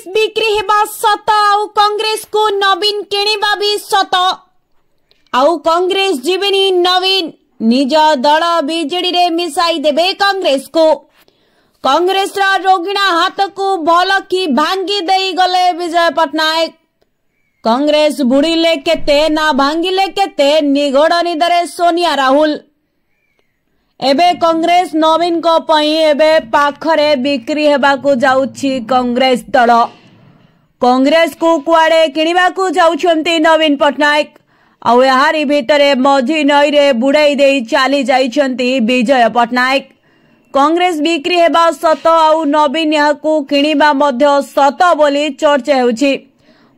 କଂଗ୍ରେସ ବିକ୍ରି ହେବା ସତ ଆଉ କଂଗ୍ରେସକୁ ନବୀନ କିଣିବା ବି ସତ ଆଉ କଂଗ୍ରେସ ଯିବେନି ନବୀନ ନିଜ ଦଳ ବିଜେଡିରେ ମିଶାଇ ଦେବେ କଂଗ୍ରେସକୁ କଂଗ୍ରେସର ରୋଗିଣା ହାତକୁ ଭଲ କି ଭାଙ୍ଗି ଦେଇଗଲେ ବିଜୟ ପଟ୍ଟନାୟକ କଂଗ୍ରେସ ବୁଡ଼ିଲେ କେତେ ନା ଭାଙ୍ଗିଲେ କେତେ ନିଗୋଡ଼ ନିଦରେ ସୋନିଆ ରାହୁଲ ଏବେ କଂଗ୍ରେସ ନବୀନଙ୍କ ପାଇଁ ଏବେ ପାଖରେ ବିକ୍ରି ହେବାକୁ ଯାଉଛି କଂଗ୍ରେସ ଦଳ କଂଗ୍ରେସକୁ କୁଆଡ଼େ କିଣିବାକୁ ଯାଉଛନ୍ତି ନବୀନ ପଟ୍ଟନାୟକ ଆଉ ଏହାରି ଭିତରେ ମଝି ନଈରେ ବୁଡ଼େଇ ଦେଇ ଚାଲି ଯାଇଛନ୍ତି ବିଜୟ ପଟ୍ଟନାୟକ କଂଗ୍ରେସ ବିକ୍ରି ହେବା ସତ ଆଉ ନବୀନ ଏହାକୁ କିଣିବା ମଧ୍ୟ ସତ ବୋଲି ଚର୍ଚ୍ଚା ହେଉଛି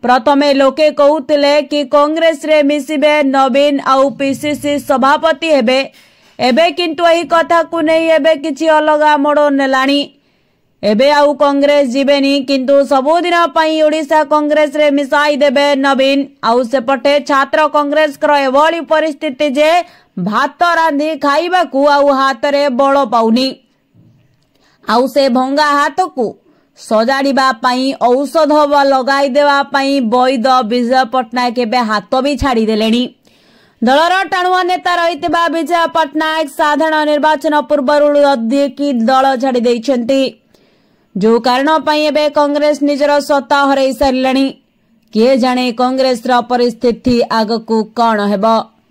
ପ୍ରଥମେ ଲୋକେ କହୁଥିଲେ କି କଂଗ୍ରେସରେ ମିଶିବେ ନବୀନ ଆଉ ପିସିସି ସଭାପତି ହେବେ ଏବେ କିନ୍ତୁ ଏହି କଥାକୁ ନେଇ ଏବେ କିଛି ଅଲଗା ମୋଡ଼ ନେଲାଣି ଏବେ ଆଉ କଂଗ୍ରେସ ଯିବେନି କିନ୍ତୁ ସବୁଦିନ ପାଇଁ ଓଡ଼ିଶା କଂଗ୍ରେସରେ ମିଶାଇ ଦେବେ ନବୀନ ଆଉ ସେପଟେ ଛାତ୍ର କଂଗ୍ରେସଙ୍କର ଏଭଳି ପରିସ୍ଥିତି ଯେ ଭାତ ରାନ୍ଧି ଖାଇବାକୁ ଆଉ ହାତରେ ବଳ ପାଉନି ଆଉ ସେ ଭଙ୍ଗା ହାତକୁ ସଜାଡ଼ିବା ପାଇଁ ଔଷଧ ଲଗାଇ ଦେବା ପାଇଁ ବୈଦ ବିଜୟ ପଟ୍ଟନାୟକ ଏବେ ହାତ ବି ଛାଡ଼ିଦେଲେଣି दलर टाणुआ नेता रही विजय पट्टनायक साधारण निर्वाचन पूर्व की दल छाड़ी जो कारण कांग्रेस निजर सत्ता हर सारे किए जाने कंग्रेस पिस्थित आग को कण हो